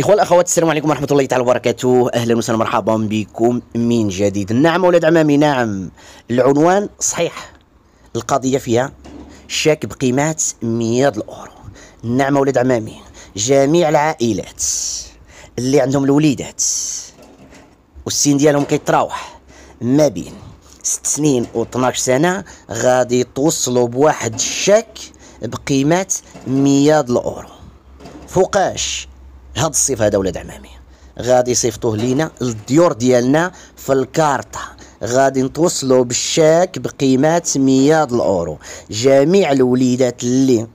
اخوان الاخوات السلام عليكم ورحمه الله تعالى وبركاته اهلا وسهلا مرحبا بكم من جديد نعم اولاد عمامي نعم العنوان صحيح القضيه فيها شاك بقيمات 100 الاورو نعم اولاد عمامي جميع العائلات اللي عندهم الوليدات والسن ديالهم كيتراوح ما بين 6 سنين و 12 سنه غادي توصلوا بواحد الشاك بقيمات 100 الاورو فوقاش هاد الصيف هذا ولاد عمامي غادي يصيفطوه لينا للديور ديالنا في الكارطه غادي نتوصلوا بالشاك بقيمه 100 الاورو جميع الوليدات اللي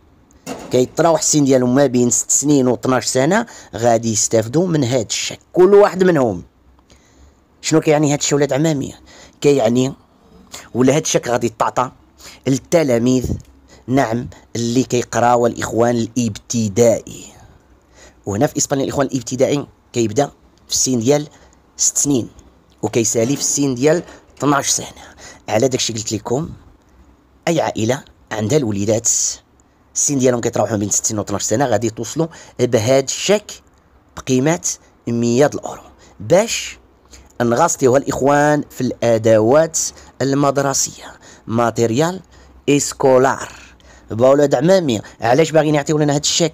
كيطراو السن ديالهم ما بين 6 سنين و12 سنه غادي يستافدوا من هاد الشاك كل واحد منهم شنو كيعني كي هاد الشيء ولاد عمامي كيعني ولا هاد الشاك غادي يتعطى للتلاميذ نعم اللي كيقراو الاخوان الابتدائي وهنا في اسبانيا الاخوان الابتدائي كيبدا في السن ديال 6 سنين وكيسالي في السن ديال 12 سنه على داكشي قلت لكم اي عائله عندها الوليدات السن ديالهم كيتراوحوا بين 60 و 12 سنه غادي توصلوا بهاد الشيك بقيمه 100 الاورو باش نغاسطيوها الاخوان في الادوات المدرسيه ماتيريال اسكولار باولاد عمامي علاش باغيين يعطيو لنا هاد الشيك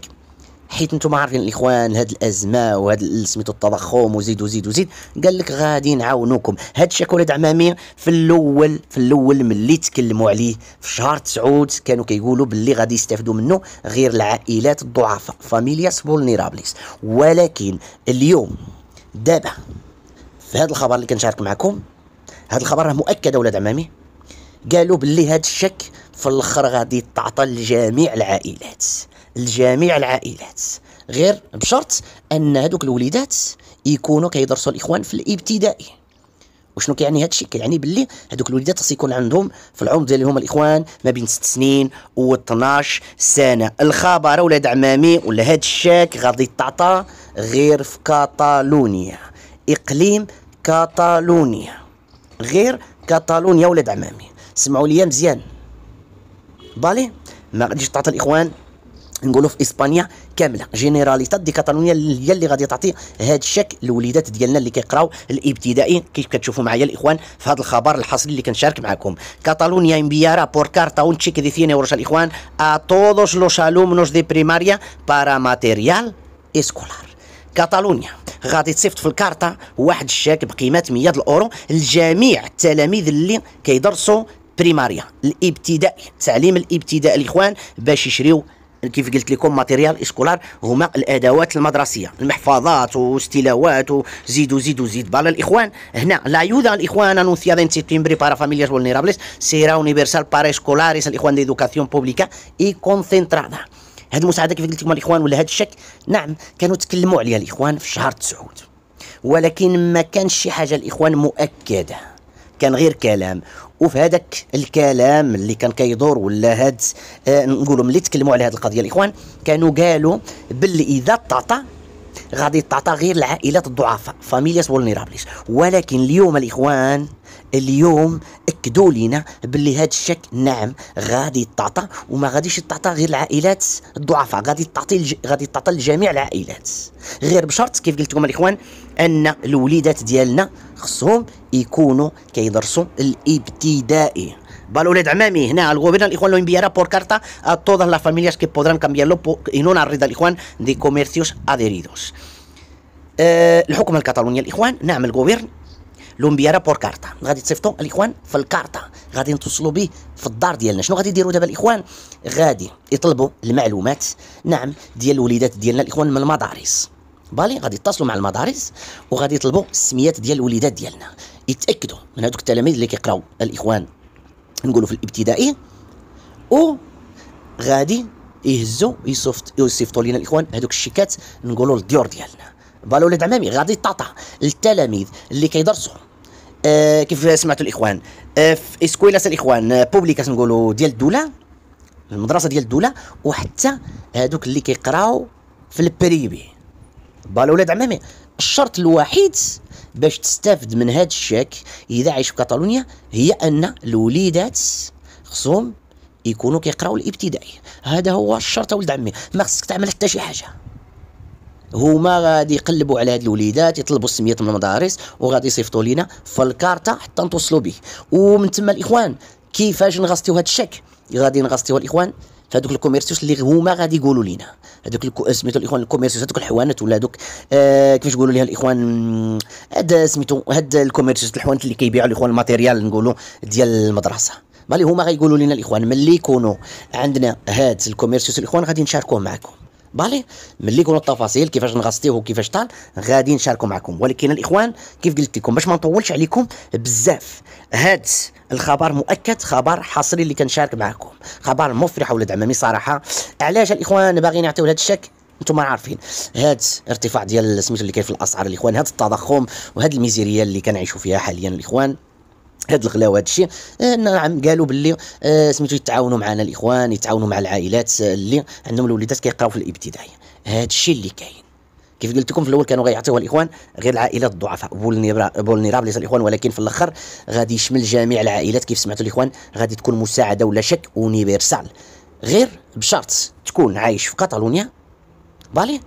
حيت نتوما عارفين الاخوان هاد الازمه وهاد سميتو التضخم وزيد وزيد وزيد قال لك غادي نعاونوكم هاد الشيء ولاد عمامي في الاول في الاول ملي تكلموا عليه في شهر تسعود كانوا كيقولوا باللي غادي يستافدوا منه غير العائلات الضعفاء فاميلياس فولنيرابليس ولكن اليوم دابا في هذا الخبر اللي كنشارك معكم هذا الخبر راه مؤكد اولاد عمامي قالوا باللي هاد الشك في الاخر غادي تعطل لجميع العائلات لجميع العائلات غير بشرط ان هذوك الوليدات يكونوا كيدرسوا الاخوان في الابتدائي وشنو كيعني هذا الشيء كيعني باللي هذوك الوليدات خص يكون عندهم في العمر ديالهم الاخوان ما بين 6 سنين و 12 سنه الخبر ولاد عمامي ولا هاد الشاك غادي تعطى غير في كاتالونيا اقليم كاتالونيا غير كاتالونيا ولاد عمامي سمعوا لي مزيان بالي ما غاديش تعطى الاخوان نقولوا في اسبانيا كامله جينيراليتا دي كاتالونيا هي اللي غادي تعطي هذا الشك للوليدات ديالنا اللي كيقراو الابتدائي كيف كتشوفوا معايا الاخوان في هذا الخبر الحصري اللي كنشارك معكم كاتالونيا انبيارا بور كارتا اون تشيك دي 100 ورشا الاخوان ا تودوس لو alumnos دي بريماريا بارا ماتيريال اسكولار كاتالونيا غادي تصيفط في الكارتا واحد الشاك بقيمه 100 الاورو لجميع التلاميذ اللي كيدرسوا بريماريا الابتدائي التعليم الابتدائي الاخوان باش يشريو كيف قلت لكم ماتيريال اسكولار هما الادوات المدرسيه المحفظات واستلاوات وزيدوا زيدوا زيد بالا الاخوان هنا لا يودا الاخوان انونسيا دين سيتيمبري بارا فاميلياس فولنيرابليس سيرا اونيفرسال بارا اسكولاريس الاخوان دي ادوكاسيون بوبليكا اي كونسنترادا هاد المساعده كيف قلت لكم الاخوان ولا هاد الشك نعم كانوا تكلموا عليها الاخوان في شهر تسعود ولكن ما كانش شي حاجه الاخوان مؤكده كان غير كلام وفي هذاك الكلام اللي كان كيدور ولا هاد آه نقولوا ملي تكلموا على هذه القضيه الاخوان كانوا قالوا باللي اذا تعطى غادي تعطى غير العائلات الضعفاء فاميلياس فولنيرابليس ولكن اليوم الاخوان اليوم ناكدوا لينا باللي هذا الشك نعم غادي يتعطى وما غاديش يتعطى غير العائلات الضعفاء غادي تعطي الج... غادي تعطى لجميع العائلات غير بشرط كيف قلت لكم الاخوان ان الوليدات ديالنا خصهم يكونوا كيدرسوا الابتدائي بالو ولاد عمامي هنا el الاخوان de Juan lo enviará por carta لا todas las familias que podrán cambiarlo en una الاخوان دي كوميرسيوس de comercios آه، الحكومه الاخوان نعم الغوبيرن لومبيارا بور كارتا غادي تصيفطوا الاخوان في الكارتا غادي نتصلوا به في الدار ديالنا شنو غادي يديروا دابا الاخوان غادي يطلبوا المعلومات نعم ديال الوليدات ديالنا الاخوان من المدارس بالي غادي يتصلوا مع المدارس وغادي يطلبوا السميات ديال الوليدات ديالنا يتاكدوا من هذوك التلاميذ اللي كيقراو الاخوان نقولوا في الابتدائي و غادي يهزوا يصفط يصيفطوا لنا الاخوان هذوك الشيكات نقولوا الديور ديالنا بالو ولاد عمامي غادي يتعطى للتلاميذ اللي كيدرسوا آه كيف سمعتوا الاخوان آه اسكويلاس الاخوان بوبليكاس آه، نقولوا ديال الدوله المدرسه ديال الدوله وحتى هذوك اللي كيقراو في البريبي بالا ولاد عمامي الشرط الوحيد باش تستافد من هذا الشاك اذا عايش في كاتالونيا هي ان الوليدات خصهم يكونوا كيقراو الابتدائي هذا هو الشرط ولد عمي ما خصك تعمل حتى شي حاجه هما غادي يقلبوا على هاد الوليدات يطلبوا السميات من المدارس وغادي يصيفطوا لينا في حتى نتوصلوا به ومن تما الاخوان كيفاش نغسطيو هاد الشيك غادي نغسطيو الاخوان فهذوك الكوميرسيوس اللي هما غادي يقولوا لنا هذوك الكو... سميتو الاخوان الكوميرسيوس هذوك الحوانات ولا هذوك آه كيفاش يقولوا لها الاخوان هاد سميتو هاد الكوميرسيوس الحوانات اللي كيبيعوا الاخوان الماتيريال نقولوا ديال المدرسه مالي هما غايقولوا لنا الاخوان ملي يكونوا عندنا هاد الكوميرسيوس الاخوان غادي نشاركوه معكم بالي ملي يكونوا التفاصيل كيفاش نغسطيه وكيفاش طال غادي نشاركوا معكم ولكن الاخوان كيف قلت لكم باش ما نطولش عليكم بزاف هاد الخبر مؤكد خبر حصري اللي كنشارك معكم خبر مفرح ولد عمامي صراحه علاش الاخوان باغيين يعطيو هذا الشك انتم عارفين هاد ارتفاع ديال سميتو اللي كاين في الاسعار الاخوان هاد التضخم وهاد الميزيريه اللي كنعيشوا فيها حاليا الاخوان هاد الغلا هاد الشيء نعم قالوا باللي آه، سميتو يتعاونوا معنا الاخوان يتعاونوا مع العائلات آه، اللي عندهم الوليدات كيقراو في الابتدائيه هاد الشيء اللي كاين كيف قلت لكم في الاول كانوا غيعطيوها الاخوان غير العائلات الضعفاء ليس الاخوان ولكن في الاخر غادي يشمل جميع العائلات كيف سمعتوا الاخوان غادي تكون مساعده ولا شك اونيفرسال غير بشرط تكون عايش في كاتالونيا بالي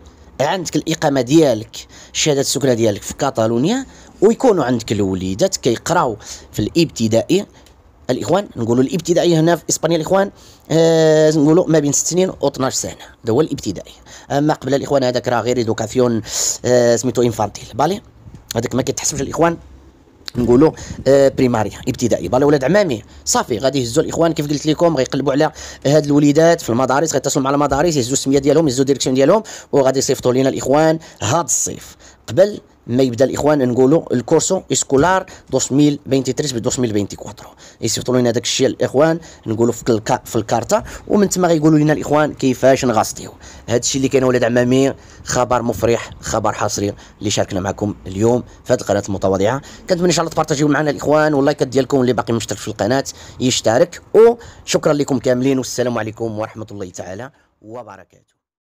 عندك الاقامه ديالك شهاده السكنه ديالك في كاتالونيا ويكونوا عندك الوليدات كيقراو في الابتدائي الاخوان نقولوا الابتدائي هنا في اسبانيا الاخوان آه نقولوا ما بين 6 سنين و 12 سنه هذا هو الابتدائي اما قبل الاخوان هذاك راه غير ادوكاسيون آه سميتو انفانتيل بالي هذاك ما كيتحسبش الاخوان نقولوا آه بريماريا ابتدائي بالا ولاد عمامي صافي غادي يهزوا الاخوان كيف قلت لكم غيقلبوا على هاد الوليدات في المدارس غيتصلوا مع المدارس يهزوا السميه ديالهم يهزوا الديريكسيون ديالهم وغادي يصيفطوا لنا الاخوان هاد الصيف قبل ما يبدا الاخوان نقولوا الكورسو اسكولار 2023 ب 2024 يصيفطوا لنا داك الشيء الاخوان نقولوا في الكا في الكارتا ومن تما غيقولوا لنا الاخوان كيفاش نغاصطيو هذا الشيء اللي كان ولاد عمامي خبر مفرح خبر حصري اللي شاركنا معكم اليوم في هذه القناه المتواضعه كنتمنى ان شاء الله تبارطاجيو معنا الاخوان واللايكات ديالكم اللي باقي مشترك في القناه يشترك وشكرا لكم كاملين والسلام عليكم ورحمه الله تعالى وبركاته